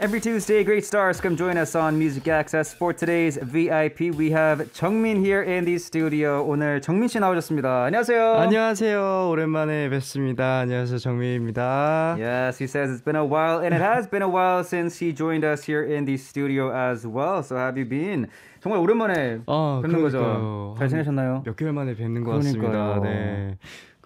Every Tuesday, great stars come join us on Music Access. For today's VIP, we have 정민 here in the studio. 오늘 정민 씨 나오셨습니다. 안녕하세요. 안녕하세요. 오랜만에 뵙습니다. 안녕하세요, 정민입니다. Yes, he says it's been a while, and it has been a while since he joined us here in the studio as well. So, have you been? 정말 오랜만에 아, 뵙는 그러니까요. 거죠. 잘 지내셨나요? 몇 개월 만에 뵙는 것 그러니까요. 같습니다. 네.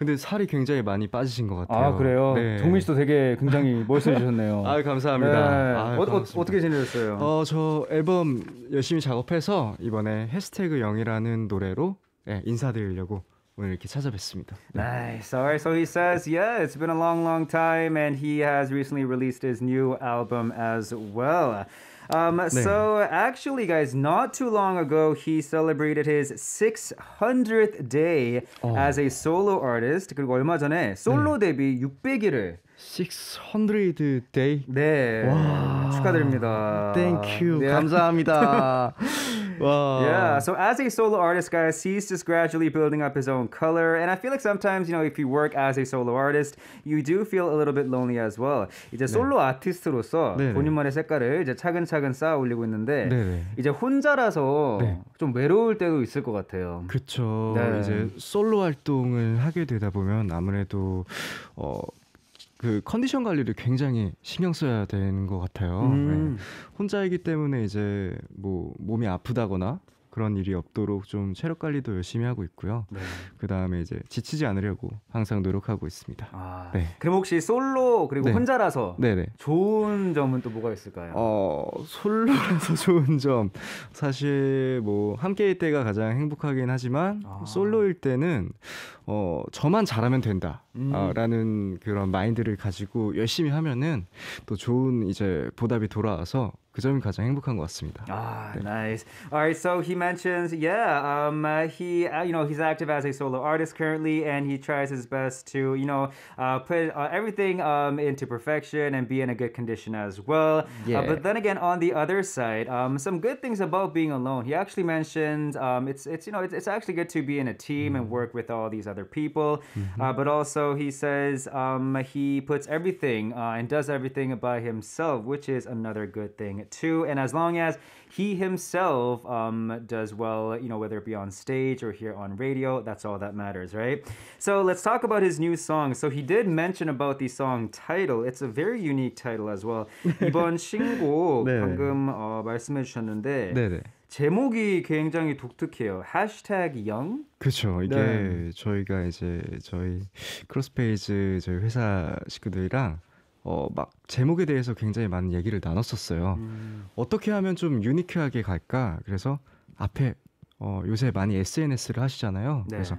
근데 살이 굉장히 많이 빠지신 것 같아요. 아 그래요? 네. 정민 씨도 되게 굉장히 멋있어지셨네요. 아 감사합니다. 네. 아유, 어, 어 떻게 지내셨어요? 어저 앨범 열심히 작업해서 이번에 해시태그 영이라는 노래로 네, 인사드리려고 오늘 이렇게 찾아뵙습니다. 네. Nice. Alright, so he says, yeah, it's been a long, long time, and he has recently released his new album as well. Um, So actually, guys, not too long ago, he celebrated his 600th day 어. Oh. as a solo artist. 그리고 얼마 전에 솔로 네. 데뷔 600일을 600 day. 네. 와. 축하드립니다. Thank you. 네. 감사합니다. Wow. Yeah. So as a solo artist, guys, he's just gradually building up his own color. And I feel like sometimes, you know, if you work as a solo artist, you do feel a little bit lonely as well. 이제 솔로 아티스트로서 본인만의 색깔을 이제 차근차근 쌓아 올리고 있는데 이제 혼자라서 좀 외로울 때도 있을 것 같아요. 그렇죠. 이제 솔로 활동을 하게 되다 보면 아무래도 어그 컨디션 관리를 굉장히 신경 써야 되는 것 같아요. 음. 네. 혼자이기 때문에 이제 뭐 몸이 아프다거나 그런 일이 없도록 좀 체력 관리도 열심히 하고 있고요. 네. 그 다음에 이제 지치지 않으려고 항상 노력하고 있습니다. 아, 네. 그럼 혹시 솔로 그리고 네. 혼자라서 네네. 좋은 점은 또 뭐가 있을까요? 어, 솔로라서 좋은 점 사실 뭐 함께일 때가 가장 행복하긴 하지만 아. 솔로일 때는 어, 저만 잘하면 된다. 라는 음. 그런 마인드를 가지고 열심히 하면은 또 좋은 이제 보답이 돌아와서 그 점이 가장 행복한 것 같습니다. 네. nice. All right, so he mentions, yeah, um, uh, he, uh, you know, he's active as a solo artist currently, and he tries his best to, you know, uh, put uh, everything um, into perfection and be in a good condition as well. Uh, yeah. but then again, on the other side, um, some good things about being alone. He actually mentioned, um, it's, it's, you know, it's, it's, actually good to be in a team mm and mm-hmm. work with all these other people. Mm-hmm. but also, he says um, he puts everything and does everything by himself, which is another good thing it too. And as long as he himself um, does well, you know, whether it be on stage or here on radio, that's all that matters, right? So let's talk about his new song. So he did mention about the song title. It's a very unique title as well. 이번 신곡 방금 어, 말씀해 주셨는데 네네. 제목이 굉장히 독특해요. hashtag young. 그렇죠. 이게 네. 저희가 이제 저희 크로스페이즈 저희 회사 식구들이랑 어, 막 제목에 대해서 굉장히 많은 얘기를 나눴었어요. 음. 어떻게 하면 좀 유니크하게 갈까? 그래서 앞에 어, 요새 많이 SNS를 하시잖아요. 네. 그래서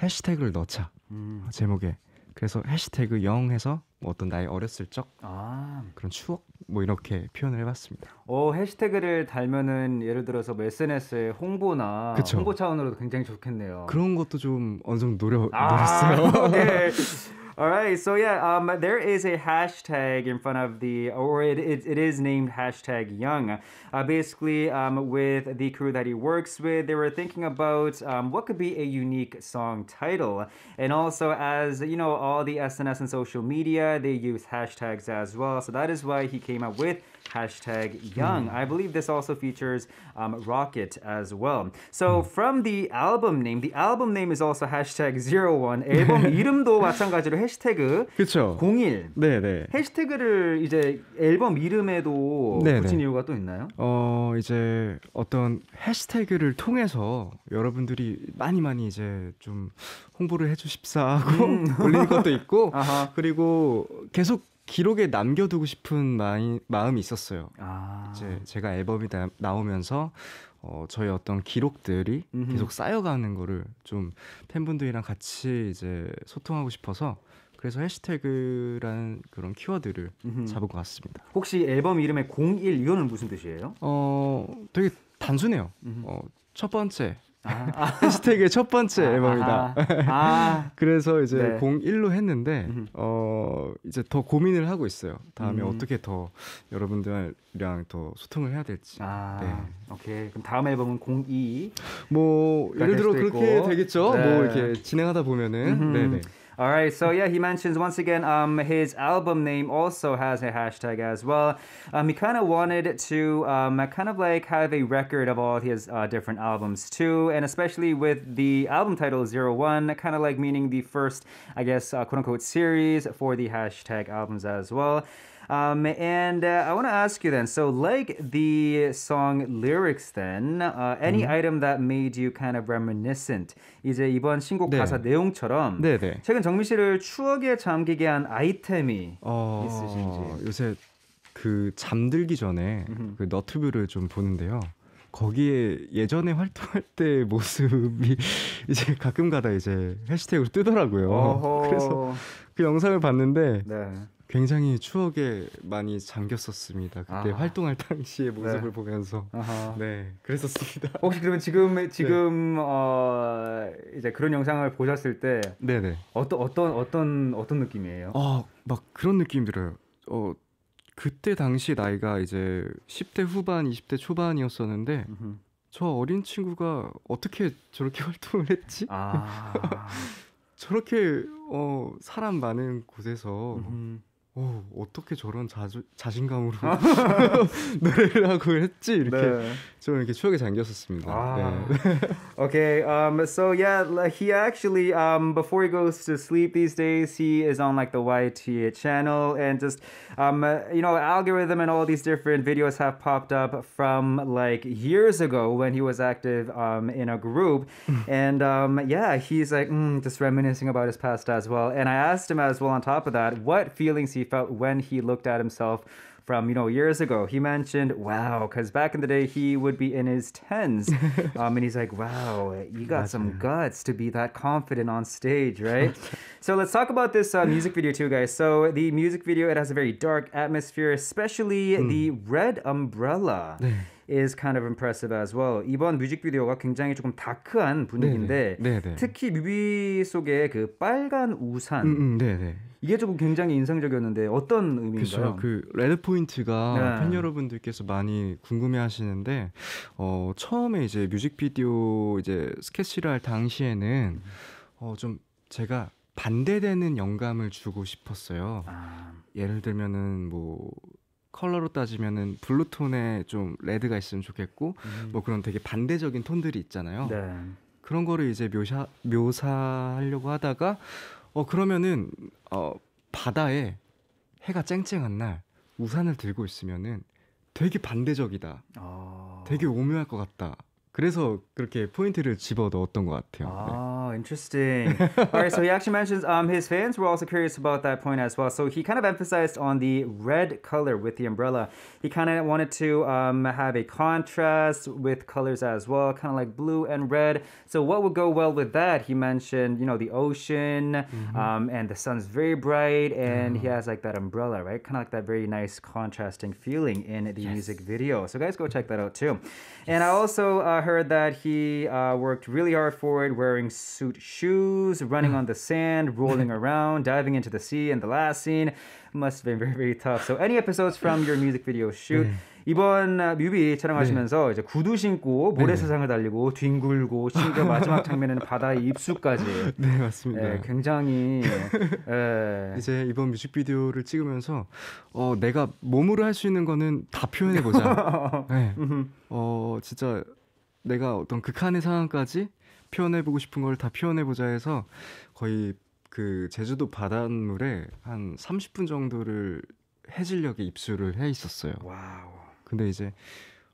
해시태그를 넣자. 음. 제목에. 그래서 해시태그 영 해서 뭐 어떤 나의 어렸을 적 아. 그런 추억 뭐 이렇게 표현을 해봤습니다. 어 해시태그를 달면은 예를 들어서 뭐 s n s 의 홍보나 그쵸. 홍보 차원으로도 굉장히 좋겠네요. 그런 것도 좀 어느 정도 노려 아. 노렸어요. 네. All right, so yeah, um, there is a hashtag in front of the, or it, it, it is named hashtag Young. Uh, basically, um, with the crew that he works with, they were thinking about um, what could be a unique song title. And also, as you know, all the SNS and social media, they use hashtags as well. So that is why he came up with hashtag young. Mm. I believe this also features um, Rocket as well. So mm. from the album name, the album name is also hashtag 01. 앨범 이름도 마찬가지로 해시태그 그쵸. 01. 네네. 해시태그를 이제 앨범 이름에도 네네. 붙인 이유가 또 있나요? 어 이제 어떤 해시태그를 통해서 여러분들이 많이 많이 이제 좀 홍보를 해주십사 하고 음. 올리는 것도 있고 그리고 계속 기록에 남겨두고 싶은 마이, 마음이 있었어요. 아. 이제 제가 앨범이 나, 나오면서 어, 저희 어떤 기록들이 음흠. 계속 쌓여가는 거를 좀 팬분들이랑 같이 이제 소통하고 싶어서 그래서 해시태그라는 그런 키워드를 음흠. 잡은 것 같습니다. 혹시 앨범 이름에 01 이거는 무슨 뜻이에요? 어 되게 단순해요. 어, 첫 번째 아, 해시태그의 첫 번째 아, 앨범이다. 아, 아. 아. 그래서 이제 네. 01로 했는데 어 이제 더 고민을 하고 있어요. 다음에 음. 어떻게 더 여러분들이랑 더 소통을 해야 될지. 아, 네. 오케이. 그럼 다음 앨범은 02. 뭐 예를 들어 그렇게 있고. 되겠죠. 뭐 네. 뭐 이렇게 진행하다 보면은. 음흠. 네네. All right, so yeah, he mentions once again um, his album name also has a hashtag as well. Um, he kind of wanted to um, kind of like have a record of all his uh, different albums too, and especially with the album title Zero One, kind of like meaning the first, I guess, uh, quote unquote series for the hashtag albums as well. Um, and uh, I want to ask you then so, like the song lyrics, then, uh, any 음. item that made you kind of reminiscent? 이제 이번 신곡 네. 가사 내용처럼 네, 네. 최근 정민 씨를 추억에 잠기게 한 아이템이 어... 있으신지. 요새 그 잠들기 전에 그 너튜브를 좀 보는데요. 거기에 예전에 활동할 때 모습이 이제 가끔가다 이제 해시태그로 뜨더라고요. 어허. 그래서 그 영상을 봤는데 네. 굉장히 추억에 많이 잠겼었습니다. 그때 아. 활동할 당시의 네. 모습을 네. 보면서 아하. 네 그랬었습니다. 혹시 그러면 지금 네. 지금 네. 어, 이제 그런 영상을 보셨을 때 네네 어떤 어떤 어떤 어떤 느낌이에요? 아막 그런 느낌 들어요. 어 그때 당시 나이가 이제 10대 후반, 20대 초반이었었는데 저 어린 친구가 어떻게 저렇게 활동을 했지? 아. 저렇게 어 사람 많은 곳에서 음. 어떻게 저런 자주, 자신감으로 노래를 하고 했지 이렇게 네. 좀 이렇게 추억에 잠겼었습니다. 아. 네. okay, um, so yeah, he actually um, before he goes to sleep these days, he is on like the YT channel and just um, uh, you know algorithm and all these different videos have popped up from like years ago when he was active um, in a group, and um, yeah, he's like mm, just reminiscing about his past as well. And I asked him as well on top of that what feelings he felt when he looked at himself from you know years ago. He mentioned, "Wow," because back in the day he would be in his tens, um, and he's like, "Wow, you got gotcha. some guts to be that confident on stage, right?" so let's talk about this uh, music video too, guys. So the music video it has a very dark atmosphere, especially mm. the red umbrella. is kind of impressive as well. 이번 뮤직비디오가 굉장히 조금 다크한 분위기인데 네네. 네네. 특히 뮤비 속에 그 빨간 우산 음, 음, 이게 조금 굉장히 인상적이었는데 어떤 의미인가요? 그렇죠. 그 레드 포인트가 네. 팬 여러분들께서 많이 궁금해하시는데 어, 처음에 이제 뮤직비디오 이제 스케치를 할 당시에는 어, 좀 제가 반대되는 영감을 주고 싶었어요. 아. 예를 들면은 뭐 컬러로 따지면은 블루톤에 좀 레드가 있으면 좋겠고 음. 뭐 그런 되게 반대적인 톤들이 있잖아요. 네. 그런 거를 이제 묘사 묘사하려고 하다가 어 그러면은 어 바다에 해가 쨍쨍한 날 우산을 들고 있으면은 되게 반대적이다. 아... 되게 오묘할 것 같다. 그래서 그렇게 포인트를 집어 넣었던 것 같아요. 아, 네. interesting. All right, so he actually mentions um, his fans were also curious about that point as well. So he kind of emphasized on the red color with the umbrella. He kind of wanted to um, have a contrast with colors as well, kind of like blue and red. So what would go well with that? He mentioned, you know, the ocean mm-hmm. um, and the sun's very bright, and he ah. has like that umbrella, right? Kind of like that very nice contrasting feeling in the yes. music video. So guys, go check that out too. Yes. And I also uh, heard heard that he uh, worked really hard for it, wearing suit shoes, running on the sand, rolling around, diving into the sea, and the last scene must have been very, very tough. So, any episodes from your music video shoot? 이번 뮤비 촬영하시면서 네. 이제 구두 신고 모래사장을 달리고 뒹굴고 심지어 마지막 장면에는 바다의 입수까지 네 맞습니다. 네, 굉장히 네. 이제 이번 뮤직비디오를 찍으면서 어, 내가 몸으로 할 수 있는 거는 다 표현해 보자. 어 진짜 내가 어떤 극한의 상황까지 표현해보고 싶은 걸 다 표현해보자 해서 거의 그 제주도 바닷물에 한 30분 정도를 해질녘에 입수를 해 있었어요. 와우. 근데 이제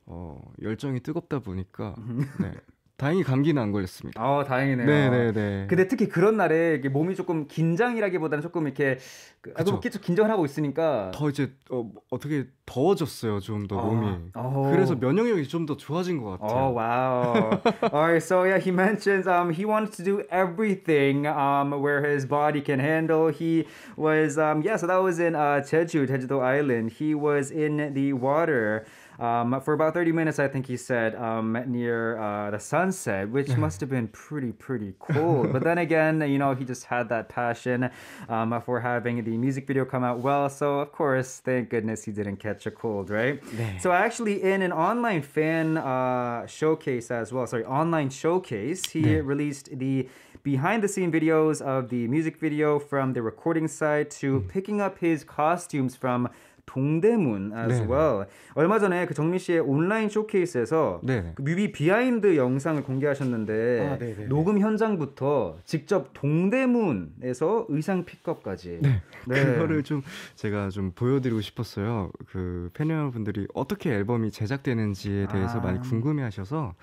어 열정이 뜨겁다 보니까 음. 네, 다행히 감기는 안 걸렸습니다. 아, 다행이네요. 네네네. 근데 특히 그런 날에 몸이 조금 긴장이라기보다는 조금 이렇게 그렇죠. 긴장을 하고 있으니까 더 이제 어, 어떻게 더워졌어요 좀 더 몸이. 어. 그래서 면역력이 좀 더 좋아진 것 같아요. Oh wow. Alright, so yeah, he mentions um he wants to do everything um where his body can handle. He was um yeah, so that was in uh, Jeju, Jeju Island. He was in the water. Um, for about 30 minutes, I think he said um, near uh, the sunset, which must have been pretty, pretty cold. but then again, you know, he just had that passion um, for having the music video come out well. So, of course, thank goodness he didn't catch a cold, right? so, actually, in an online fan uh, showcase as well, sorry, online showcase, he released the behind the scene videos of the music video from the recording side to hmm. picking up his costumes from 동대문 as 네네. well. 얼마 전에 그 정민 씨의 온라인 쇼케이스에서 그 뮤비 비하인드 영상을 공개하셨는데 아, 녹음 현장부터 직접 동대문에서 의상 픽업까지 네. 네. 그거를 좀 제가 좀 보여드리고 싶었어요. 그 팬 여러분들이 어떻게 앨범이 제작되는지에 아. 대해서 아. 많이 궁금해하셔서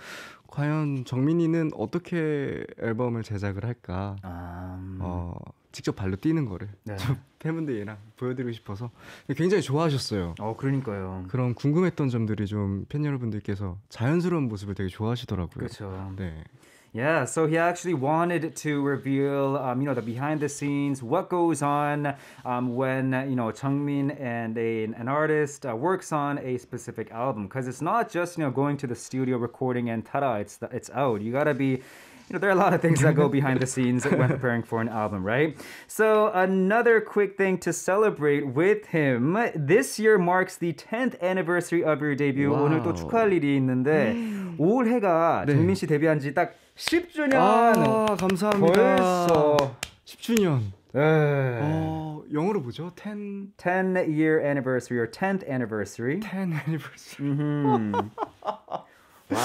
과연 정민이는 어떻게 앨범을 제작을 할까? 아. 음. 어, 직접 발로 뛰는 거를 네. 팬분들이랑 보여드리고 싶어서 굉장히 좋아하셨어요. 어, 그러니까요. 그런 궁금했던 점들이 좀 팬 여러분들께서 자연스러운 모습을 되게 좋아하시더라고요. 그렇죠. 네. Yeah, so he actually wanted to reveal, um, you know, the behind the scenes, what goes on um, when, you know, Chungmin and a, an artist uh, works on a specific album. Because it's not just, you know, going to the studio recording and ta-da, it's, the, it's out. You gotta be know, there are a lot of things that go behind the scenes when preparing for an album, right? So, another quick thing to celebrate with him. This year marks the 10th anniversary of your debut. Wow. 오늘 또 축하할 일이 있는데 올해가 정민 씨 데뷔한 지 딱 10주년. 아, 감사합니다. 벌써 10주년. 네. 어, 영어로 뭐죠? 10 10 year anniversary or 10th anniversary. 10 anniversary. 와,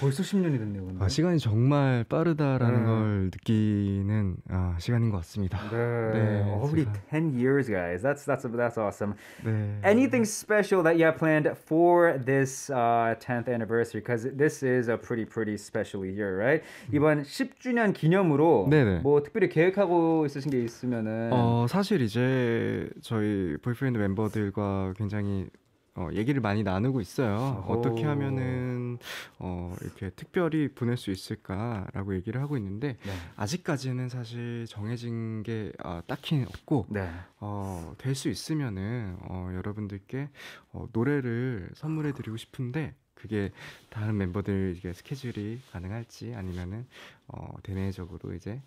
벌써 10년이 됐네요. 근데. 아, 시간이 정말 빠르다라는 네. 걸 느끼는 아, 시간인 것 같습니다. 네. 네 Already 제가... 10 years, guys. That's that's that's awesome. 네. Anything special that you have planned for this uh, 10th anniversary? Because this is a pretty pretty special year, right? 이번 10주년 기념으로 네네. 뭐 특별히 계획하고 있으신 게 있으면은 어 사실 이제 저희 보이프렌드 멤버들과 굉장히 어, 얘기를 많이 나누고 있어요. 어. 어떻게 하면은 어, 이렇게 특별히 보낼 수 있을까라고 얘기를 하고 있는데 네. 아직까지는 사실 정해진 게 아, 딱히 없고 네. 어, 될 수 있으면은 어, 여러분들께 어, 노래를 선물해 드리고 싶은데 그게 다른 멤버들 이게 스케줄이 가능할지 아니면은 어, 대내적으로 이제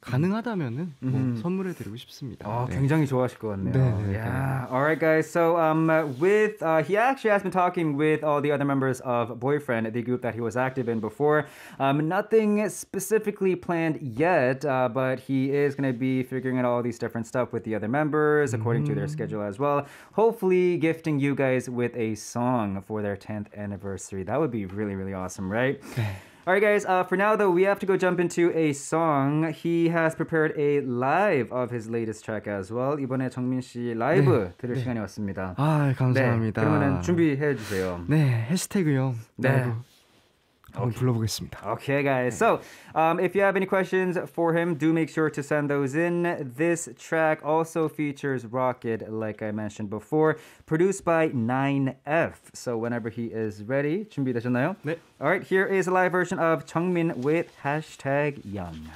가능하다면은 뭐 선물해드리고 싶습니다. 아, 네. 굉장히 좋아하실 것 같네요. 네, yeah. All right, guys. So um, with uh, he actually has been talking with all the other members of Boyfriend, the group that he was active in before. Um, nothing specifically planned yet, uh, but he is going to be figuring out all these different stuff with the other members according mm. to their mm-hmm. schedule as well. Hopefully, gifting you guys with a song for their 10th anniversary. That would be really, really awesome, right? All right, guys. Uh, for now, though, we have to go jump into a song. He has prepared a live of his latest track as well. 이번에 정민 씨 라이브 네, 들을 네. 시간이 왔습니다. 아, 감사합니다. 네, 그러면 준비해 주세요. 네, 해시태그요. 네. 라이브 okay. 불러보겠습니다. Okay, guys. So, um, if you have any questions for him, do make sure to send those in. This track also features Rocket, like I mentioned before, produced by 9F. So, whenever he is ready, 준비되셨나요? 네. All right, here is a live version of Chungmin with hashtag Young.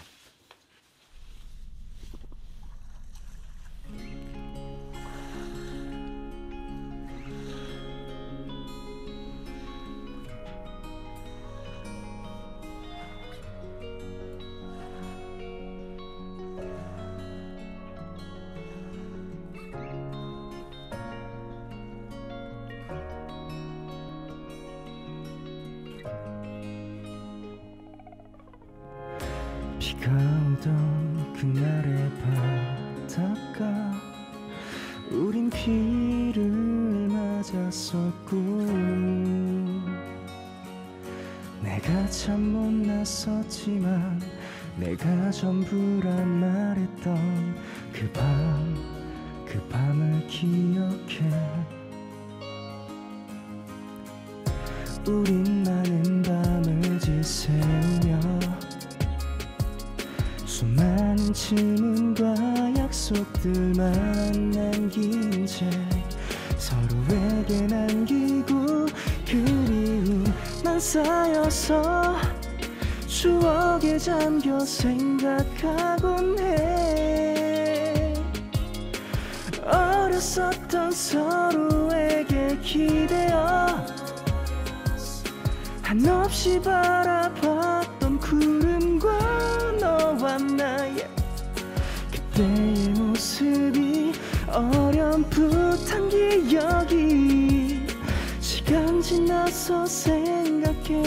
그 밤, 그 밤을 기억해 우린 많은 밤을 지새우며 수많은 질문과 약속들만 남긴 채 서로에게 남기고 그리움만 쌓여서 추억에 잠겨 생각하곤 해 있었던 서로에게 기대어 한없이 바라봤던 구름과 너와 나의 그때의 모습이 어렴풋한 기억이 시간 지나서 생각해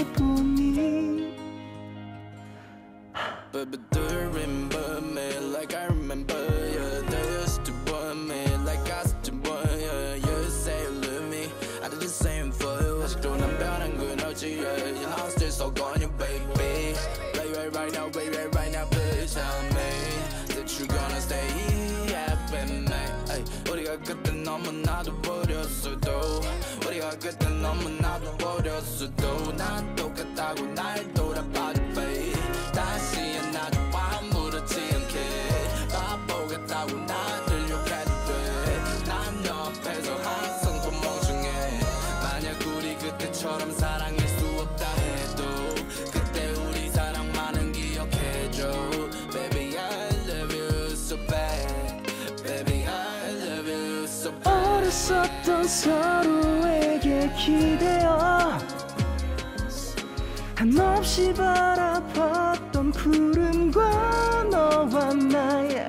그때 너무나도 버렸어도 우리가 그때 너무나 기대어 한없이 바라봤던 구름과 너와 나의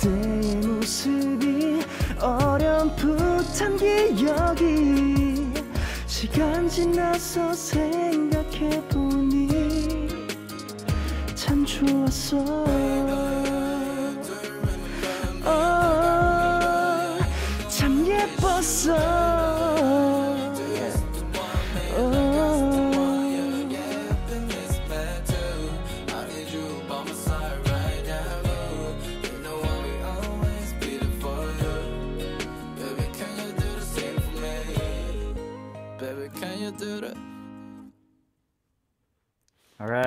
그때의 모습이 어렴풋한 기억이 시간 지나서 생각해보니 참 좋았어 어, 참 예뻤어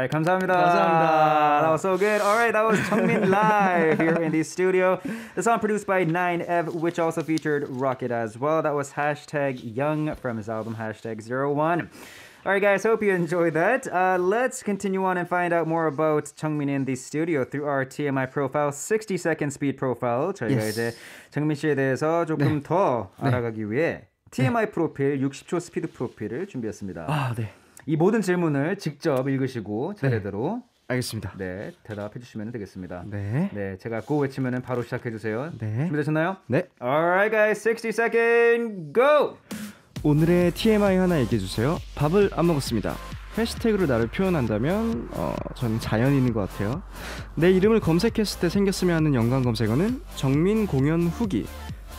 right, 감사합니다. 감사합니다. That was so good. All right, that was Chungmin live here in the studio. The song produced by 9Ev, which also featured Rocket as well. That was hashtag Young from his album hashtag 01. All right, guys, hope you enjoyed that. Uh, let's continue on and find out more about Chungmin in the studio through our TMI profile, 60 second speed profile. 저희가 yes. 이제 정민 씨에 대해서 조금 네. 더 알아가기 네. 위해 TMI 네. 프로필 60초 스피드 프로필을 준비했습니다. 아, 네. 이 모든 질문을 직접 읽으시고 차례대로 네. 알겠습니다. 네, 대답해 주시면 되겠습니다. 네. 네, 제가 고 외치면은 바로 시작해 주세요. 네. 준비되셨나요? 네. Alright guys, 60 second go. 오늘의 TMI 하나 얘기해 주세요. 밥을 안 먹었습니다. 해시태그로 나를 표현한다면 어, 저는 자연인인 것 같아요. 내 이름을 검색했을 때 생겼으면 하는 연관 검색어는 정민 공연 후기.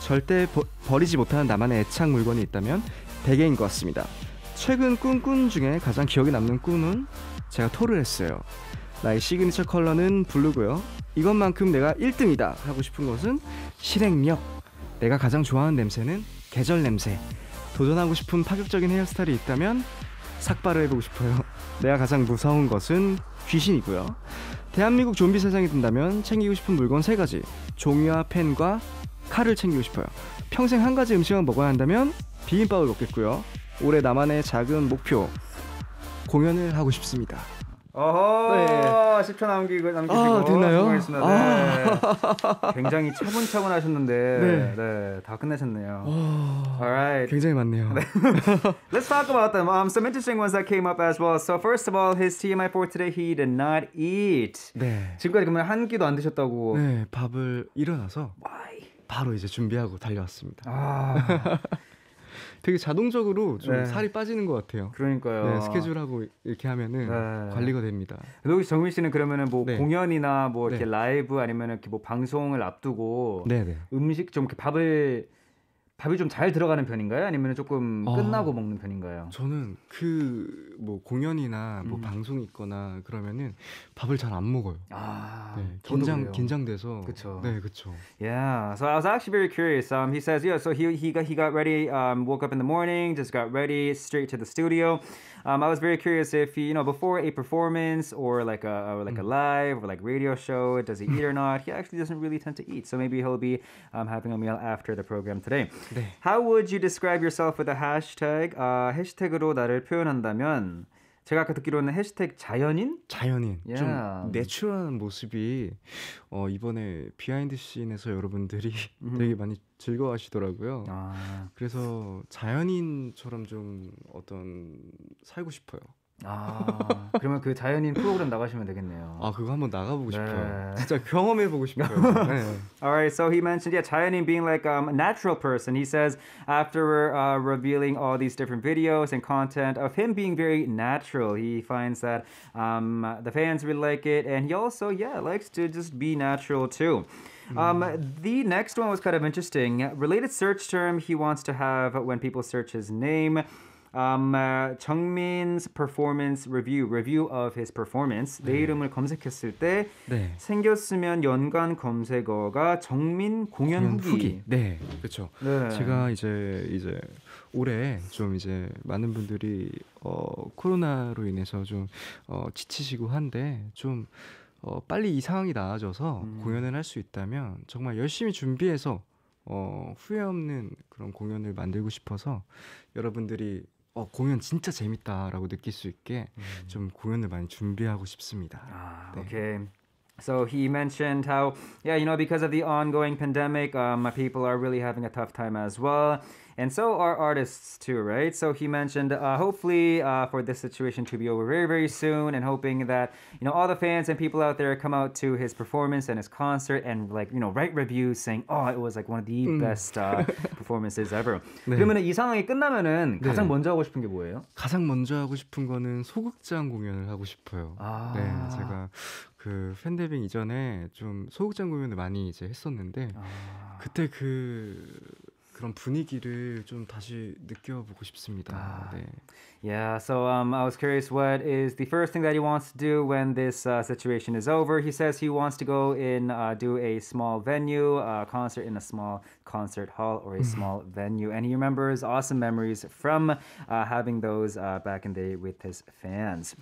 절대 버, 버리지 못하는 나만의 애착 물건이 있다면 베개인 것 같습니다. 최근 꾼꿈 중에 가장 기억에 남는 꿈은 제가 토를 했어요. 나의 시그니처 컬러는 블루고요. 이것만큼 내가 1등이다 하고 싶은 것은 실행력. 내가 가장 좋아하는 냄새는 계절 냄새. 도전하고 싶은 파격적인 헤어스타일이 있다면 삭발을 해보고 싶어요. 내가 가장 무서운 것은 귀신이고요. 대한민국 좀비 세상이 된다면 챙기고 싶은 물건 세 가지. 종이와 펜과 칼을 챙기고 싶어요. 평생 한 가지 음식만 먹어야 한다면 비빔밥을 먹겠고요. 올해 나만의 작은 목표 공연을 하고 싶습니다. 어허 네. 10초 남기고 남기시고 아, 됐나요? 아. 네. 굉장히 차분차분 하셨는데 네. 네. 다 끝내셨네요. 오, Alright. 굉장히 많네요. Let's talk about them. Um, some interesting ones that came up as well. So first of all, his TMI for today, he did not eat. 네. 지금까지 그러면 한 끼도 안 드셨다고. 네, 밥을 일어나서 Why? 바로 이제 준비하고 달려왔습니다. 아. 되게 자동적으로 좀 네. 살이 빠지는 것 같아요. 그러니까요. 네, 스케줄하고 이렇게 하면은 네. 관리가 됩니다. 여기 정민 씨는 그러면은 뭐 네. 공연이나 뭐 이렇게 네. 라이브 아니면 은 이렇게 뭐 방송을 앞두고 네, 음식 좀 이렇게 밥을 밥이 좀 잘 들어가는 편인가요? 아니면 조금 아, 끝나고 어, 먹는 편인가요? 저는 그 뭐 공연이나 뭐 음. 방송 있거나 그러면은 밥을 잘 먹어요. 아, 네, 긴장 긴장돼서. 네, 그렇죠. Yeah. So I was actually very curious. Um, he says, yeah. So he he got he got ready. Um, woke up in the morning, just got ready, straight to the studio. Um, I was very curious if he, you know before a performance or like a or like mm. a live or like radio show, does he eat or not? He actually doesn't really tend to eat, so maybe he'll be um, having a meal after the program today. 네. How would you describe yourself with a hashtag? Uh, 해시태그로 나를 표현한다면. 제가 아까 듣기로는 해시택 자연인? 자연인. Yeah. 예. 좀 내추럴한 모습이 어, 이번에 비하인드 씬에서 여러분들이 음. 되게 많이 즐거워하시더라고요. 아. 그래서 자연인처럼 좀 어떤 살고 싶어요. 아, 그러면 그 자연인 프로그램 나가시면 되겠네요. 아, 그거 한번 나가보고 네. 싶어요. 진짜 경험해보고 싶어요. 네. Alright, so he mentioned, yeah, 자연인 being like um, a natural person. He says, after uh, revealing all these different videos and content of him being very natural, he finds that um, the fans really like it, and he also, yeah, likes to just be natural too. Um, mm. the next one was kind of interesting. Related search term he wants to have when people search his name. um, uh, 정민's performance review, review of his performance 네. 내 이름을 검색했을 때 네. 생겼으면 연관 검색어가 정민 공연, 공연 후기. 후기. 네, 그렇죠. 네. 제가 이제 이제 올해 좀 이제 많은 분들이 어, 코로나로 인해서 좀 어, 지치시고 한데 좀 어, 빨리 이 상황이 나아져서 음. 공연을 할 수 있다면 정말 열심히 준비해서 어, 후회 없는 그런 공연을 만들고 싶어서 여러분들이 어, 공연 진짜 재밌다라고 느낄 수 있게 음. 좀 공연을 많이 준비하고 싶습니다. 아, 네. 오케이. So he mentioned how, yeah, you know, because of the ongoing pandemic, um, people are really having a tough time as well. And so are artists too, right? So he mentioned, uh, hopefully, uh, for this situation to be over very, very soon, and hoping that you know all the fans and people out there come out to his performance and his concert and like you know write reviews saying, oh, it was like one of the mm. best uh, performances ever. 그러면 이 상황이 끝나면은 가장 먼저 하고 싶은 게 뭐예요? 가장 먼저 하고 싶은 거는 소극장 공연을 하고 싶어요. 네, 제가 그 팬데믹 이전에 좀 소극장 공연을 많이 이제 했었는데 아. 그때 그 그런 분위기를 좀 다시 느껴보고 싶습니다. 아. 네. Yeah, so um, I was curious what is the first thing that he wants to do when this uh, situation is over. He says he wants to go in, uh, do a small venue, uh, concert in a small concert hall or a small venue. And he remembers awesome memories from uh, having those uh, back in the day with his fans.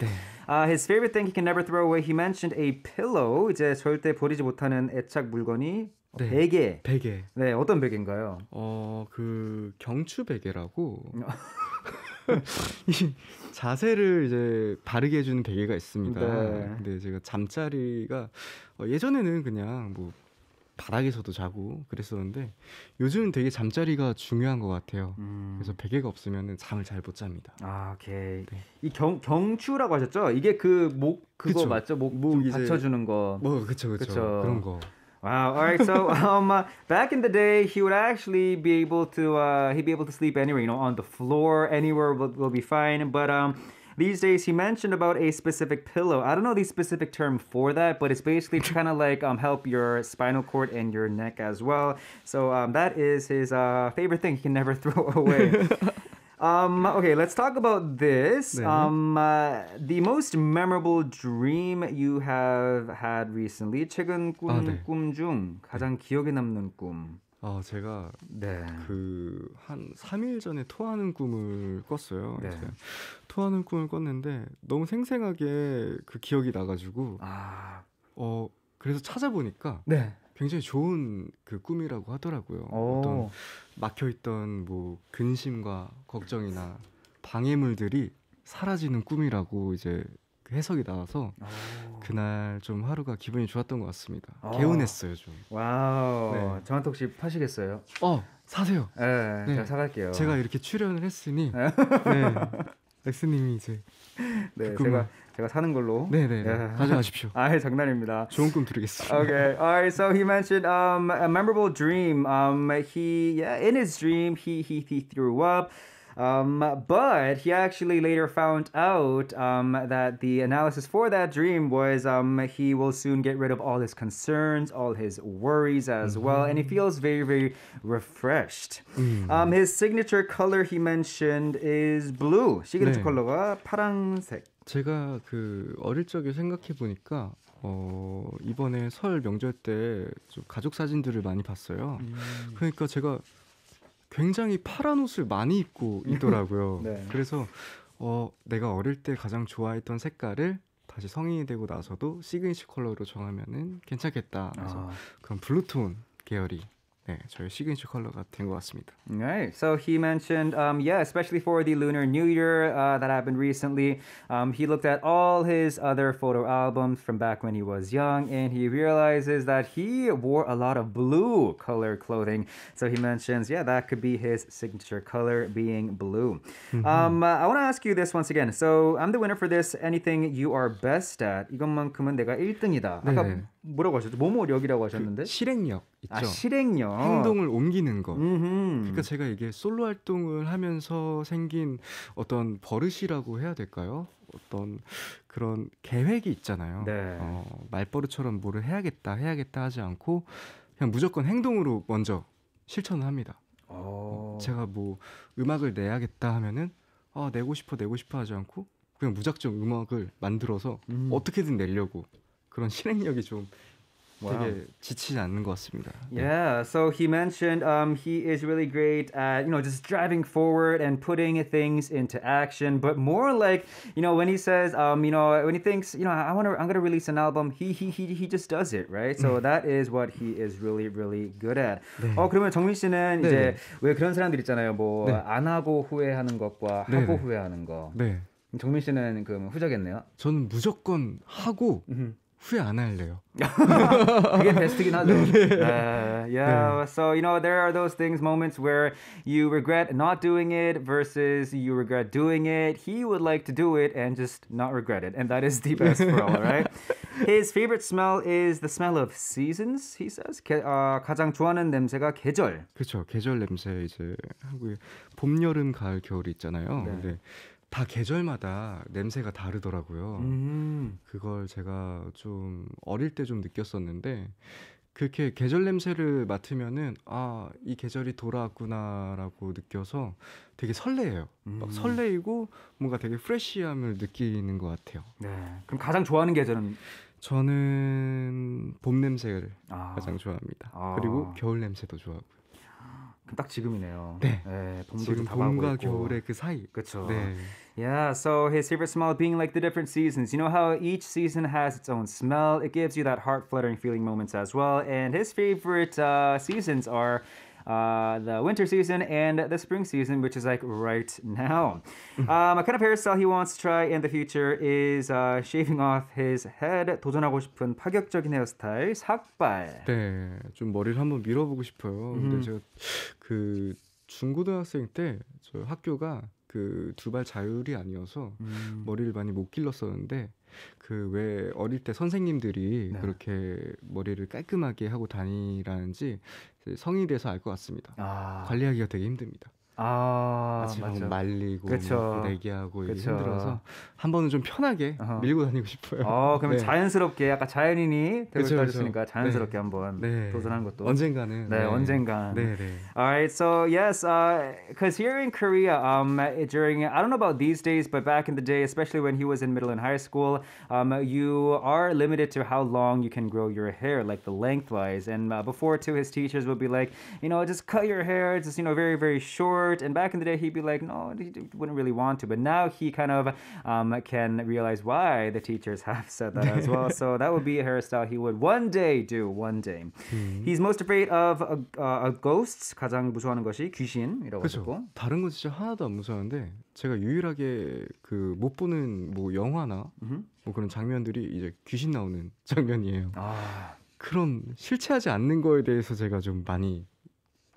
uh, his favorite thing he can never throw away, he mentioned a pillow. 이제 절대 버리지 못하는 애착 물건이 어, 네. 베개. 베개. 네, 어떤 베개인가요? 어, 그 경추 베개라고. 자세를 이제 바르게 해주는 베개가 있습니다. 네. 근데 제가 잠자리가 어, 예전에는 그냥 뭐 바닥에서도 자고 그랬었는데 요즘은 되게 잠자리가 중요한 것 같아요. 음. 그래서 베개가 없으면 잠을 잘 못 잡니다. 아, 오케이. 네. 이경 경추라고 하셨죠? 이게 그 목 그거 그쵸. 맞죠? 목목 받쳐주는 거. 뭐 그쵸 그쵸. 그쵸. 그런 거. Wow. All right. So um, uh, back in the day, he would actually be able to uh, he'd be able to sleep anywhere. You know, on the floor, anywhere will, will be fine. But um, these days he mentioned about a specific pillow. I don't know the specific term for that, but it's basically kind of like um help your spinal cord and your neck as well. So um, that is his uh, favorite thing he can never throw away. Um, okay, let's talk about this. 네. Um, uh, the most memorable dream you have had recently. 최근 꾼, 아, 네. 꿈중 가장 네. 기억에 남는 꿈. 아, 제가 네. 그한 3일 전에 토하는 꿈을 꿨어요. 네. 토하는 꿈을 꿨는데 너무 생생하게 그 기억이 나가지고 아. 어 그래서 찾아보니까 네. 굉장히 좋은 그 꿈이라고 하더라고요. 오. 어떤 막혀있던 뭐 근심과 걱정이나 방해물들이 사라지는 꿈이라고 이제 그 해석이 나와서 오. 그날 좀 하루가 기분이 좋았던 것 같습니다. 오. 아. 개운했어요 좀. 와우. 네. 저한테 혹시 파시겠어요? 어 사세요. 네, 네. 제가 사갈게요. 제가 이렇게 출연을 했으니 네. 엑스님이 이제 네, 그 제가 제가 사는 걸로. 네네. 가져가십시오. 장난입니다. 좋은 꿈 드리겠습니다. Okay. Alright. So he mentioned um, a memorable dream. Um, he yeah, in his dream he he he threw up. Um, but he actually later found out um, that the analysis for that dream was um, he will soon get rid of all his concerns, all his worries as mm-hmm. well, and he feels very, very refreshed. Mm. Um, his signature color he mentioned is blue. 시그니처 네. 컬러가 파란색. 제가 그 어릴 적에 생각해 보니까 어 이번에 설 명절 때좀 가족 사진들을 많이 봤어요. 음. 그러니까 제가 굉장히 파란 옷을 많이 입고 음. 있더라고요. 네. 그래서 어 내가 어릴 때 가장 좋아했던 색깔을 다시 성인이 되고 나서도 시그니처 컬러로 정하면은 괜찮겠다. 그래서 아. 그럼 블루톤 계열이 네, 시그니처 컬러가 같습니다. Right. So he mentioned, um, yeah, especially for the Lunar New Year uh, that happened recently, um, he looked at all his other photo albums from back when he was young, and he realizes that he wore a lot of blue color clothing. So he mentions, yeah, that could be his signature color being blue. Mm-hmm. Um, uh, I want to ask you this once again. So I'm the winner for this. Anything you are best at. 이것만큼은 내가 1등이다. 네. 아까 뭐라고 하셨죠? 모모력이라고 그 하셨는데 그 실행력 아, 있죠. 아, 실행력. 행동을 옮기는 거. 음흠. 그러니까 제가 이게 솔로 활동을 하면서 생긴 어떤 버릇이라고 해야 될까요? 어떤 그런 계획이 있잖아요. 네. 어, 말버릇처럼 뭐를 해야겠다, 해야겠다 하지 않고 그냥 무조건 행동으로 먼저 실천을 합니다. 오. 어. 제가 뭐 음악을 내야겠다 하면은 아, 내고 싶어, 내고 싶어 하지 않고 그냥 무작정 음악을 만들어서 음. 어떻게든 내려고 그런 실행력이 좀 되게 지치지 않는 것 같습니다. Yeah, so he mentioned um, he is really great at you know just driving forward and putting things into action. But more like you know when he says um, you know when he thinks you know I want to I'm gonna release an album, he he he he just does it right. So that is what he is really really good at. 네. 어 그러면 정민 씨는 네. 이제 왜 그런 사람들 있잖아요. 뭐안 네. 하고 후회하는 것과 네. 하고 후회하는 거. 네. 정민 씨는 그럼 후자겠네요. 저는 무조건 하고. 후회 안 할래요. 그게 베스트긴 하죠. Uh, yeah. So you know there are those things, moments where you regret not doing it versus you regret doing it. He would like to do it and just not regret it, and that is the best for all, right? His favorite smell is the smell of seasons. He says 게, uh, 가장 좋아하는 냄새가 계절. 그렇죠. 계절 냄새 이제 한국에 봄, 여름, 가을, 겨울 있잖아요. 네. 다 계절마다 냄새가 다르더라고요. 음. 그걸 제가 좀 어릴 때 좀 느꼈었는데 그렇게 계절 냄새를 맡으면은 아이 계절이 돌아왔구나라고 느껴서 되게 설레요. 음. 막 설레이고 뭔가 되게 프레쉬함을 느끼는 것 같아요. 네. 그럼 가장 좋아하는 계절은 저는 봄 냄새를 아. 가장 좋아합니다. 아. 그리고 겨울 냄새도 좋아하고요. 딱 지금이네요. 네. 네 봄도 지금 봄과 겨울의 그 사이. 그렇죠. 네. Yeah, so his favorite smell being like the different seasons. You know how each season has its own smell. It gives you that heart fluttering feeling moments as well. And his favorite uh, seasons are u the winter season and the spring season, which is like right now. um, a kind of hairstyle he wants to try in the future is uh, shaving off his head. 도전하고 싶은 파격적인 헤어스타일 삭발. 네, 좀 머리를 한번 밀어보고 싶어요. 근데 제가 그 중고등학생 때저 학교가 그 두발 자율이 아니어서 음. 머리를 많이 못 길렀었는데 그 왜 어릴 때 선생님들이 네. 그렇게 머리를 깔끔하게 하고 다니라는지 그 성인이 돼서 알 것 같습니다. 아. 관리하기가 되게 힘듭니다. 아, 맞아. 말리고 그쵸. 내기하고 힘들어서 한 번은 좀 편하게 어허. 밀고 다니고 싶어요. 어, 그러면 네. 자연스럽게 약간 자연인이 되고 따졌으니까 자연스럽게 네. 한번 네. 도전하는 것도 언젠가는 네, 언젠간. 네, 네. Alright, so yes, because uh, here in Korea, um, during I don't know about these days, but back in the day, especially when he was in middle and high school, um, you are limited to how long you can grow your hair, like the lengthwise. And uh, before too, his teachers would be like, you know, just cut your hair, just you know, very very short. words. And back in the day, he'd be like, no, he wouldn't really want to. But now he kind of um, can realize why the teachers have said that as well. so that would be a hairstyle he would one day do, one day. 음. He's most afraid of a, uh, a ghosts. 가장 무서워하는 것이 귀신이라고 하셨고. 다른 건 진짜 하나도 안 무서워하는데 제가 유일하게 그 못 보는 뭐 영화나 음흠. 뭐 그런 장면들이 이제 귀신 나오는 장면이에요. 아. 그런 실체하지 않는 거에 대해서 제가 좀 많이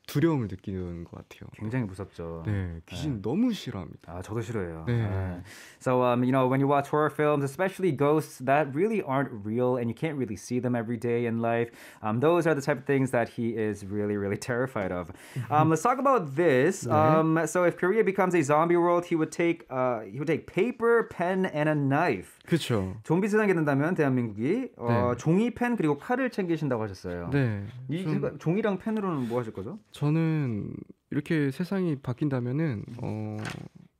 두려움을 느끼는 것 같아요. 굉장히 무섭죠. 네, 귀신 네. 너무 싫어합니다. 아, 저도 싫어해요. 네. 네. So, um, you know, when you watch horror films, especially ghosts that really aren't real and you can't really see them every day in life, um, those are the type of things that he is really, really terrified of. Mm-hmm. Um, let's talk about this. Um, so, if Korea becomes a zombie world, he would take uh, he would take paper, pen, and a knife. 그렇죠. 좀비 세상이 된다면 대한민국이 어, 네. 종이 펜 그리고 칼을 챙기신다고 하셨어요. 네. 이 전... 종이랑 펜으로는 뭐 하실 거죠? 저는 이렇게 세상이 바뀐다면은 어,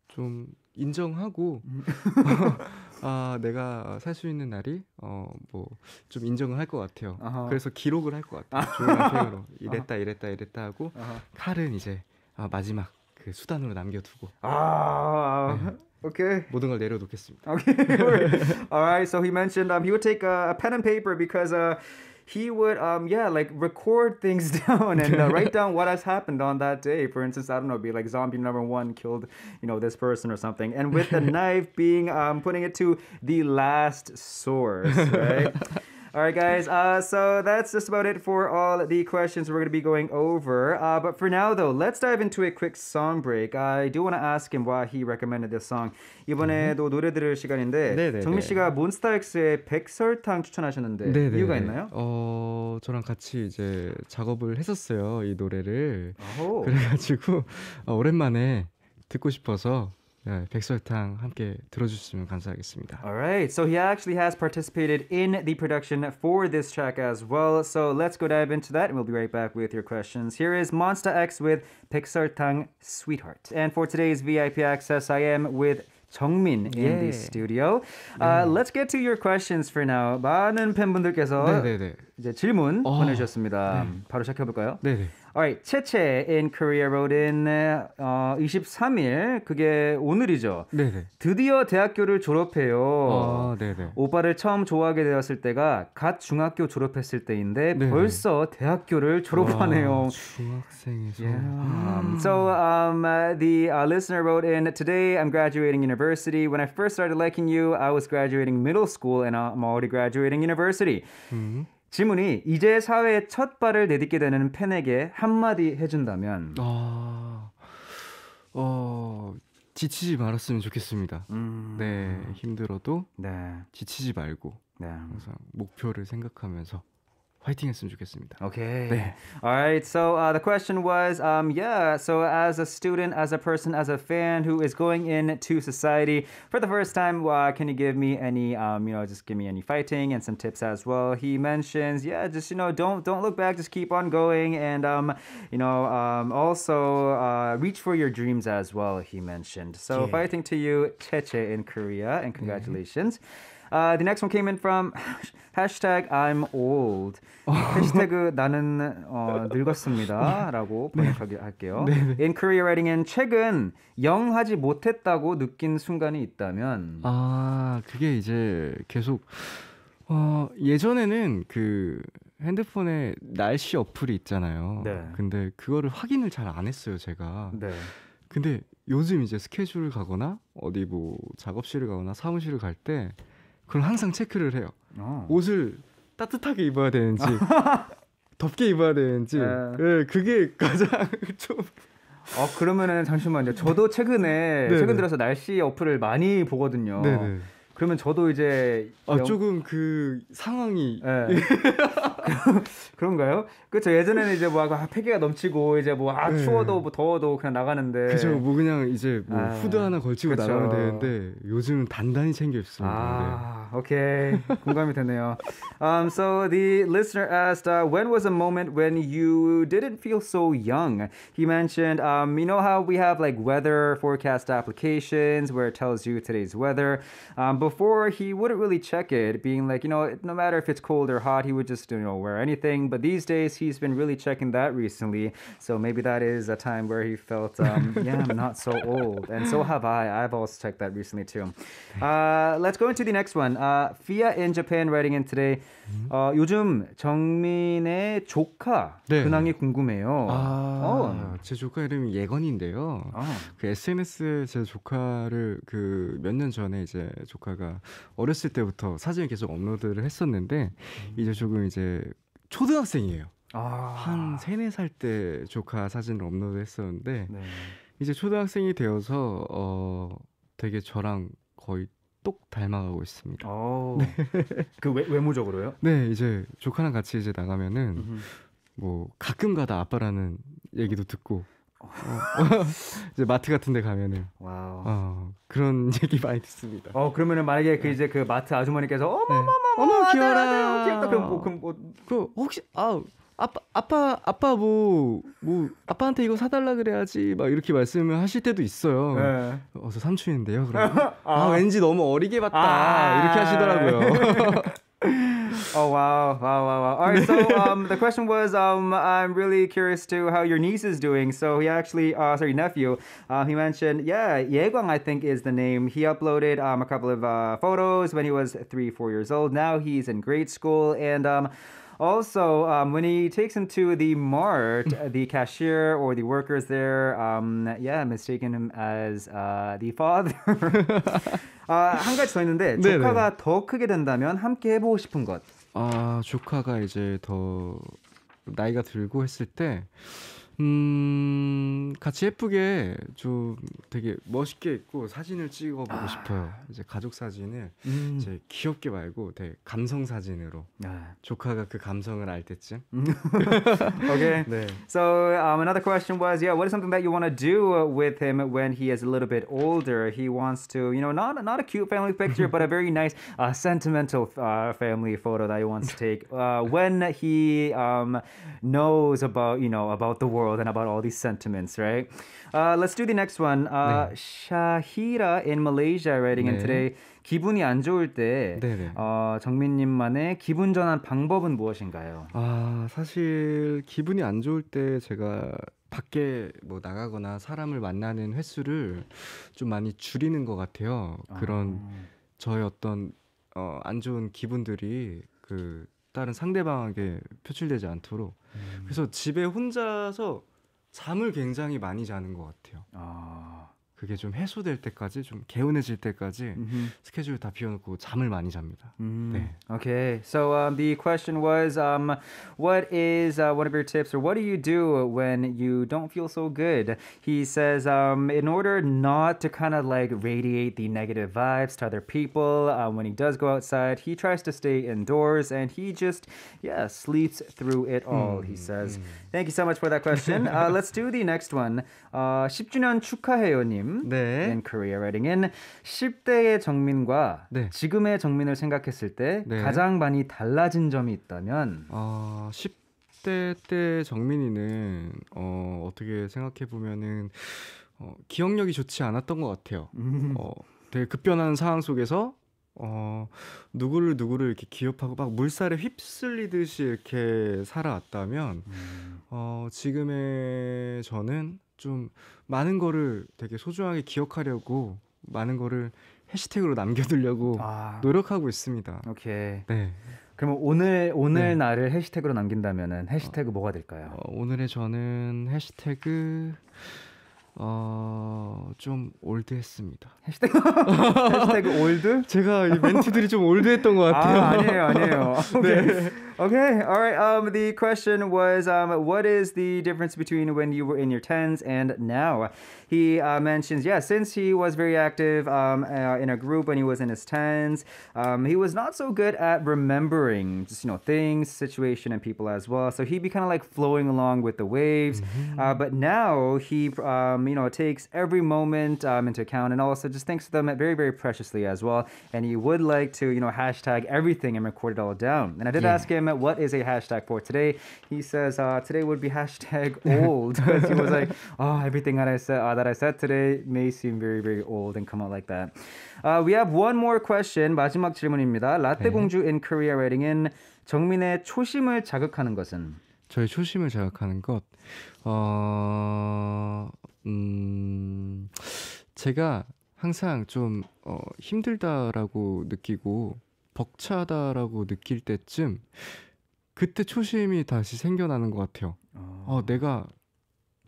좀 인정하고 음. 아 내가 살 수 있는 날이 어뭐좀 인정을 할 것 같아요. 아하. 그래서 기록을 할 것 같아요. 조용로 이랬다 이랬다 이랬다 하고 아하. 칼은 이제 아, 마지막 그 수단으로 남겨두고 아, 아 네. 아. Okay. 모든 걸 내려놓겠습니다. Okay. All right. So he mentioned um, he would take a, a pen and paper because uh, he would um yeah like record things down and uh, write down what has happened on that day for instance i don't know be like zombie number one killed you know this person or something and with the knife being um putting it to the last source right a l right, guys. Uh, so that's just about it for all the questions we're going to be going over. Uh, but for now, though, let's dive into a quick song break. I do want to ask him why he recommended this song. 이번에도 노래 들을 시간인데 네네네. 정민 씨가 몬스타엑스의 백설탕 추천하셨는데 네네네. 이유가 있나요? 어, 저랑 같이 이제 작업을 했었어요. 이 노래를. 아호. 그래가지고 어, 오랜만에 듣고 싶어서 백설탕 함께 들어주시면 감사하겠습니다. Alright, so he actually has participated in the production for this track as well. So let's go dive into that and we'll be right back with your questions. Here is Monster X with 백설탕 Sweetheart. And for today's VIP access, I am with 정민 in yeah. the studio. Uh, yeah. Let's get to your questions for now. 많은 팬분들께서 네네네. 이제 질문 어, 보내주셨습니다. 네. 바로 시작해볼까요? 네네. Alright, 채채 in Korea wrote in 어, 23일 그게 오늘이죠. 네네. 드디어 대학교를 졸업해요. 아, 네네. 오빠를 처음 좋아하게 되었을 때가 갓 중학교 졸업했을 때인데 네네. 벌써 대학교를 졸업하네요. 와, 중학생에서. Yeah. Um, so um, the uh, listener wrote in today I'm graduating university. When I first started liking you, I was graduating middle school and I'm already graduating university. 음. 지문이 이제 사회에 첫 발을 내딛게 되는 팬에게 한마디 해준다면 아, 어 지치지 말았으면 좋겠습니다. 음... 네 힘들어도 네. 지치지 말고 네. 항상 목표를 생각하면서 화이팅했으면 좋겠습니다. Okay. 네. All right. So uh, the question was, um, yeah. So as a student, as a person, as a fan who is going into society for the first time, uh, can you give me any, um, you know, just give me any fighting and some tips as well? He mentions, yeah, just you know, don't don't look back, just keep on going, and um, you know, um, also uh, reach for your dreams as well. He mentioned. So yeah. fighting to you, Cheche in Korea, and mm-hmm. congratulations. u 아, the next one came in from hashtag I'm old. 해시태그 어. 나는 어, 늙었습니다라고 네. 번역 할게요. 네네. 네. In Korea writing in 최근 영 하지 못했다고 느낀 순간이 있다면 아 그게 이제 계속 어, 예전에는 그 핸드폰에 날씨 어플이 있잖아요. 네. 근데 그거를 확인을 잘안 했어요 제가. 네. 근데 요즘 이제 스케줄을 가거나 어디 뭐 작업실을 가거나 사무실을 갈때 그럼 항상 체크를 해요. 어. 옷을 따뜻하게 입어야 되는지 덥게 입어야 되는지 네. 예, 그게 가장 좀 어, 그러면은 잠시만요. 네. 저도 최근에 네네. 네. 최근 들어서 날씨 어플을 많이 보거든요. 네네. 그러면 저도 이제 아, 영... 조금 그 상황이 네. 그런가요? 그렇죠. 예전에는 이제 뭐 아, 폐기가 넘치고 이제 뭐아 네. 추워도 뭐 더워도 그냥 나가는데 그죠. 뭐 그냥 이제 뭐 아, 후드 하나 걸치고 그쵸. 나가면 되는데 요즘은 단단히 챙겨 입습니다. 아, 네. 오케이. 공감이 되네요. Um, so the listener asked, uh, when was a moment when you didn't feel so young? He mentioned, um, you know how we have like weather forecast applications where it tells you today's weather. Um, before he wouldn't really check it, being like, you know, no matter if it's cold or hot, he would just you know know, wear anything. But these days, he's been really checking that recently. So maybe that is a time where he felt, um, yeah, I'm not so old. And so have I. I've also checked that recently too. Uh, let's go into the next one. Uh, Fia in Japan writing in today. 어, 요즘 정민의 조카 네. 근황이 궁금해요. 아, 어. 제 조카 이름이 예건인데요. 아. 그 SNS에 제 조카를 그 몇 년 전에 이제 조카가 어렸을 때부터 사진을 계속 업로드를 했었는데 이제 조금 이제 초등학생이에요. 아. 한 3, 4살 때 조카 사진을 업로드 했었는데, 네. 이제 초등학생이 되어서, 어, 되게 저랑 거의 똑 닮아가고 있습니다. 네. 그 외, 모적으로요 네, 이제 조카랑 같이 이제 나가면은, 음흠. 뭐, 가끔 가다 아빠라는 얘기도 듣고, 어. 이제 마트 같은 데 가면은 와우. 어, 그런 얘기 많이 듣습니다. 어, 그러면은 만약에 그 네. 이제 그 마트 아주머니께서 네. 어머머머 어머 귀여라. 아들, 아들, 귀엽다. 뭐, 그럼 뭐 그럼 뭐그 혹시 아 아빠 아빠 아빠 뭐뭐 뭐, 아빠한테 이거 사달라 그래야지 막 이렇게 말씀을 하실 때도 있어요. 네. 어서 삼촌인데요. 그럼 아, 아, 왠지 너무 어리게 봤다 아~ 이렇게 하시더라고요. oh wow, wow, wow, wow. All right. So um, the question was, um, I'm really curious to how your niece is doing. So he actually, uh, sorry, nephew. Uh, he mentioned, yeah, Yeguang, I think is the name. He uploaded um, a couple of uh, photos when he was three, four years old. Now he's in grade school and. Um, also, um, when he takes him to the mart, the cashier or the workers there, um, yeah, mistaken him as uh, the father. 아, uh, 한 가지 더 있는데 조카가 더 크게 된다면 함께 해보고 싶은 것. 아, 조카가 이제 더 나이가 들고 했을 때 음, 같이 예쁘게 좀 되게 멋있게 입고 사진을 찍어보고 아. 싶어요. 이제 가족 사진을 음. 이제 귀엽게 말고 되게 감성 사진으로 아. 조카가 그 감성을 알 때쯤. okay. 네. So um, another question was, yeah, what is something that you want to do with him when he is a little bit older? He wants to, you know, not not a cute family picture, but a very nice, uh, sentimental uh, family photo that he wants to take uh, when he um, knows about, you know, about the world. world and about all these sentiments, right? Uh, let's do the next one. Uh, 네. Shahira in Malaysia writing in today. 기분이 안 좋을 때 어, 정민님만의 기분 전환 방법은 무엇인가요? 아 사실 기분이 안 좋을 때 제가 밖에 뭐 나가거나 사람을 만나는 횟수를 좀 많이 줄이는 것 같아요. 그런 아. 저의 어떤 어, 안 좋은 기분들이 그 다른 상대방에게 표출되지 않도록. 음. 그래서 집에 혼자서 잠을 굉장히 많이 자는 것 같아요. 아. 그게 좀 해소될 때까지 좀 개운해질 때까지 mm-hmm. 스케줄 다 비워놓고 잠을 많이 잡니다. Mm. 네. Okay, so um, the question was, um, what is uh, one of your tips, or what do you do when you don't feel so good? He says, um, in order not to kind of like radiate the negative vibes to other people, uh, when he does go outside, he tries to stay indoors, and he just yeah sleeps through it all. Mm. He says, mm. thank you so much for that question. uh, let's do the next one. Uh, 10주년 축하해요님. t 네. in Korea writing in 10대의 정민과 네. 지금의 정민을 생각했을 때 네. 가장 많이 달라진 점이 있다면 아, 10대 때 정민이는 어, 어떻게 생각해 보면은 어, 기억력이 좋지 않았던 것 같아요. 음. 어, 되게 급변하는 상황 속에서 어, 누구를 누구를 이렇게 기업하고 막 물살에 휩쓸리듯이 이렇게 살아왔다면, 음. 어, 지금의 저는 좀 많은 거를 되게 소중하게 기억하려고 많은 거를 해시태그로 남겨두려고 아. 노력하고 있습니다. 오케이. 네. 그러면 오늘 오늘 네. 날을 해시태그로 남긴다면은 해시태그 어, 뭐가 될까요? 어, 오늘의 저는 해시태그 어, 좀 올드했습니다. 해시태그, 해시태그 올드? 제가 멘트들이 좀 올드했던 것 같아요. 아, 아니에요, 아니에요. Okay. 네. Okay, all right. Um, the question was um, what is the difference between when you were in your 10s and now? He uh, mentions, yeah, since he was very active um, uh, in a group when he was in his 10s, um, he was not so good at remembering just, you know, things, situation, and people as well. So he'd be kind of like flowing along with the waves. Mm-hmm. Uh, but now he um, um, you know, it takes every moment um, into account and also just thinks of them very, very preciously as well. And he would like to, you know, hashtag everything and record it all down. And I did yeah. ask him what is a hashtag for today. He says uh, today would be hashtag old because he was like, oh, everything that I said uh, that I said today may seem very, very old and come out like that. Uh, we have one more question. 마지막 질문입니다. 라떼공주 in Korea writing in 정민의 초심을 자극하는 것은? 저의 초심을 자극하는 것, 어, 음, 제가 항상 좀 어, 힘들다라고 느끼고 벅차다라고 느낄 때쯤 그때 초심이 다시 생겨나는 것 같아요. 아. 어, 내가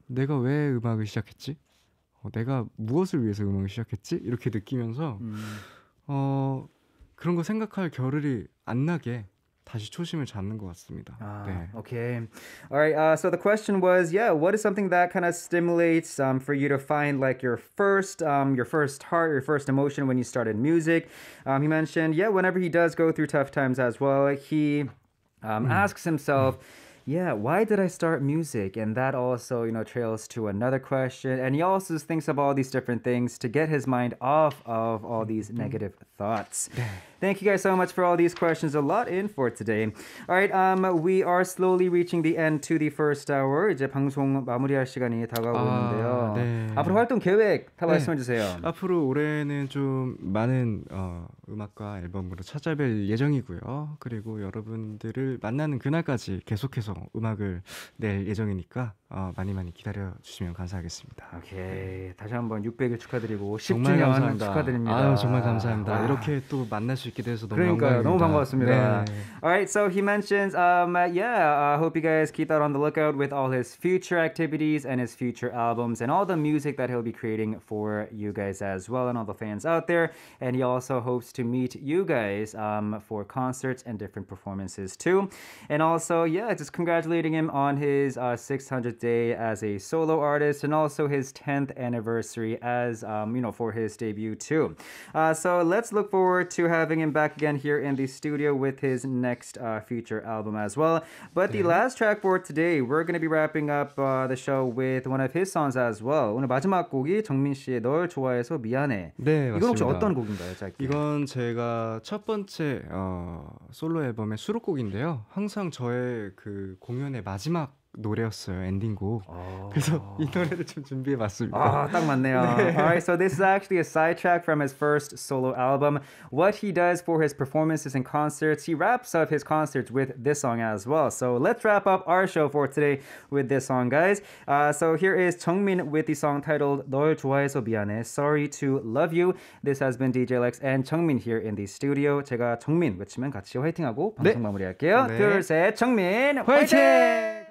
내가 왜 음악을 시작했지? 어, 내가 무엇을 위해서 음악을 시작했지? 이렇게 느끼면서 음. 어 그런 거 생각할 겨를이 안 나게 다시 초심을 잡는 것 같습니다. 아, 네. Okay. All right. Uh, so the question was, yeah, what is something that kind of stimulates um, for you to find like your first, um, your first heart, your first emotion when you started music? Um, he mentioned, yeah, whenever he does go through tough times as well, he um, mm. asks himself. yeah, why did I start music? And that also, you know, trails to another question. And he also thinks of all these different things to get his mind off of all these negative thoughts. Thank you guys so much for all these questions. A lot in for today. Alright, um, we are slowly reaching the end to the first hour. 이제 방송 마무리할 시간이 다가오는데요. 아, 네. 앞으로 활동 계획 다 네. 말씀해 주세요. 앞으로 올해는 좀 많은 어, 음악과 앨범으로 찾아뵐 예정이고요. 그리고 여러분들을 만나는 그날까지 계속해서 음악을 낼 예정이니까 어, 많이 많이 기다려 주시면 감사하겠습니다. 오케이. 다시 한번 600일 축하드리고 10주년 축하드립니다. 아유, 정말 감사합니다. 와. 이렇게 또 만날 수 있게 돼서 너무 그러니까요. 너무 네. Alright, so he mentions, um, uh, yeah, I uh, hope you guys keep that on the lookout with all his future activities and his future albums and all the music that he'll be creating for you guys as well and all the fans out there. And he also hopes to meet you guys um, for concerts and different performances too. And also, yeah, just congratulating him on his uh, 600th day as a solo artist and also his 10th anniversary as, um, you know, for his debut too. Uh, so let's look forward to having having him back again here in the studio with his next uh, feature album as well. But 네. the last track for today, we're going to be wrapping up uh, the show with one of his songs as well. 오늘 마지막 곡이 정민 씨의 널 좋아해서 미안해. 네, 맞습니다. 이건 혹시 어떤 곡인가요, 짧게? 이건 제가 첫 번째 어, 솔로 앨범의 수록곡인데요. 항상 저의 그 공연의 마지막 노래였어요 엔딩곡. 아. 그래서 이 노래를 좀 준비해봤습니다. 아, 맞네요. 네. Alright, so this is actually a sidetrack from his first solo album. What he does for his performances and concerts, he wraps up his concerts with this song as well. So let's wrap up our show for today with this song, guys. Uh, so here is Jungmin with the song titled 널 좋아해서 미안해, Sorry to Love You. This has been DJ Lex and Jungmin here in the studio. 제가 정민 외치면 같이 화이팅하고 방송 마무리할게요. 네. 둘, 셋, 정민 화이팅! 화이팅!